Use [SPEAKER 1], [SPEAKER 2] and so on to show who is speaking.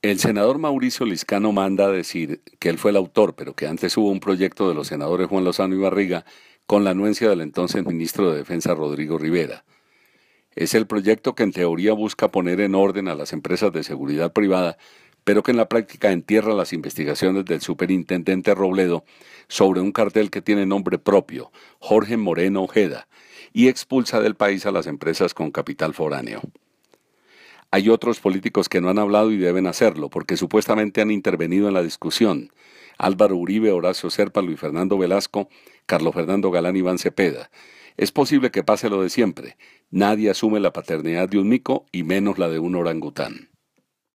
[SPEAKER 1] El senador Mauricio Liscano manda a decir que él fue el autor, pero que antes hubo un proyecto de los senadores Juan Lozano y Barriga con la anuencia del entonces ministro de Defensa Rodrigo Rivera. Es el proyecto que en teoría busca poner en orden a las empresas de seguridad privada, pero que en la práctica entierra las investigaciones del superintendente Robledo sobre un cartel que tiene nombre propio, Jorge Moreno Ojeda, y expulsa del país a las empresas con capital foráneo. Hay otros políticos que no han hablado y deben hacerlo, porque supuestamente han intervenido en la discusión. Álvaro Uribe, Horacio Serpa, Luis Fernando Velasco, Carlos Fernando Galán, Iván Cepeda. Es posible que pase lo de siempre. Nadie asume la paternidad de un mico y menos la de un orangután.